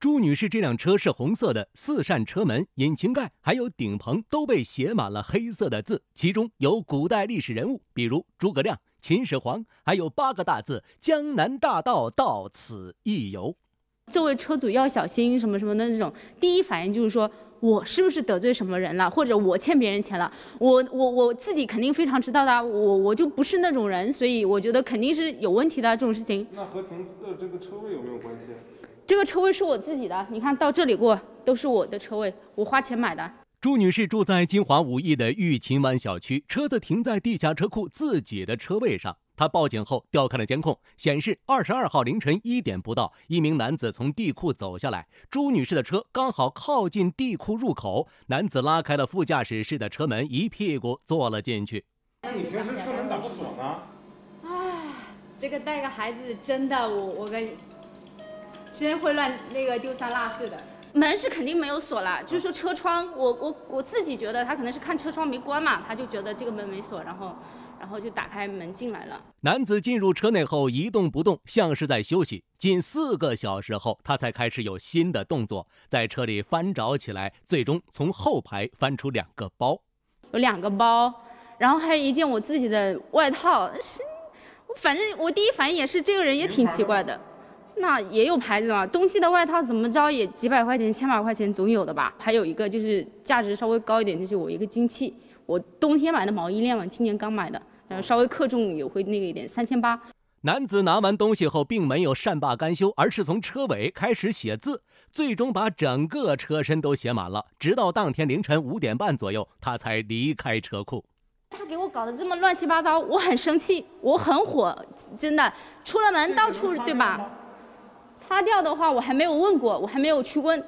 朱女士，这辆车是红色的，四扇车门、引擎盖还有顶棚都被写满了黑色的字，其中有古代历史人物，比如诸葛亮、秦始皇，还有八个大字“江南大道到此一游”。这位车主要小心什么什么的这种，第一反应就是说我是不是得罪什么人了，或者我欠别人钱了？我我我自己肯定非常知道的，我我就不是那种人，所以我觉得肯定是有问题的这种事情。那和停的这个车位有没有关系？这个车位是我自己的，你看到这里过都是我的车位，我花钱买的。朱女士住在金华武义的玉琴湾小区，车子停在地下车库自己的车位上。她报警后调看了监控，显示二十二号凌晨一点不到，一名男子从地库走下来，朱女士的车刚好靠近地库入口，男子拉开了副驾驶室的车门，一屁股坐了进去。那你平时车门咋不锁呢？啊，这个带个孩子真的，我我跟。真会乱那个丢三落四的，门是肯定没有锁啦，就是说车窗，我我我自己觉得他可能是看车窗没关嘛，他就觉得这个门没锁，然后然后就打开门进来了。男子进入车内后一动不动，像是在休息。近四个小时后，他才开始有新的动作，在车里翻找起来，最终从后排翻出两个包，有两个包，然后还有一件我自己的外套。是，反正我第一反应也是这个人也挺奇怪的。那也有牌子嘛，冬季的外套怎么着也几百块钱、千把块钱总有的吧？还有一个就是价值稍微高一点，就是我一个精器，我冬天买的毛衣链嘛，今年刚买的，然后稍微克重也会那个一点，三千八。男子拿完东西后，并没有善罢甘休，而是从车尾开始写字，最终把整个车身都写满了，直到当天凌晨五点半左右，他才离开车库。他给我搞得这么乱七八糟，我很生气，我很火，真的出了门到处对吧？擦掉的话，我还没有问过，我还没有去问。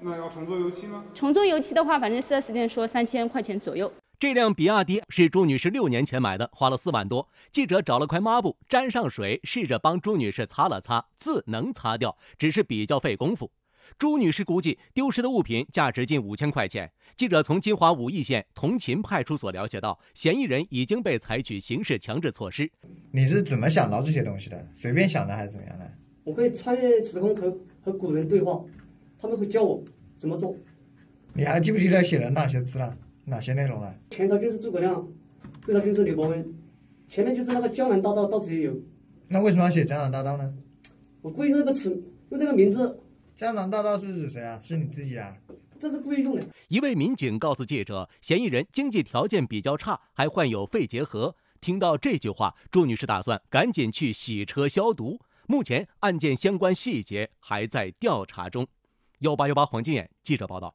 那要重做油漆吗？重做油漆的话，反正 4S 店说三千块钱左右。这辆比亚迪是朱女士六年前买的，花了四万多。记者找了块抹布，沾上水，试着帮朱女士擦了擦，字能擦掉，只是比较费功夫。朱女士估计丢失的物品价值近五千块钱。记者从金华武义县同勤派出所了解到，嫌疑人已经被采取刑事强制措施。你是怎么想到这些东西的？随便想的还是怎么样的？我可以穿越时空和和古人对话，他们会教我怎么做。你还记不记得写了哪些字了？哪些内容啊？前朝就是诸葛亮，后朝就是刘伯温，前面就是那个江南大道，到此一游。那为什么要写江南大道呢？我故意用这个词，用这个名字。江南大道是指谁啊？是你自己啊？这是故意用的。一位民警告诉记者，嫌疑人经济条件比较差，还患有肺结核。听到这句话，祝女士打算赶紧去洗车消毒。目前案件相关细节还在调查中。幺八幺八黄金眼记者报道。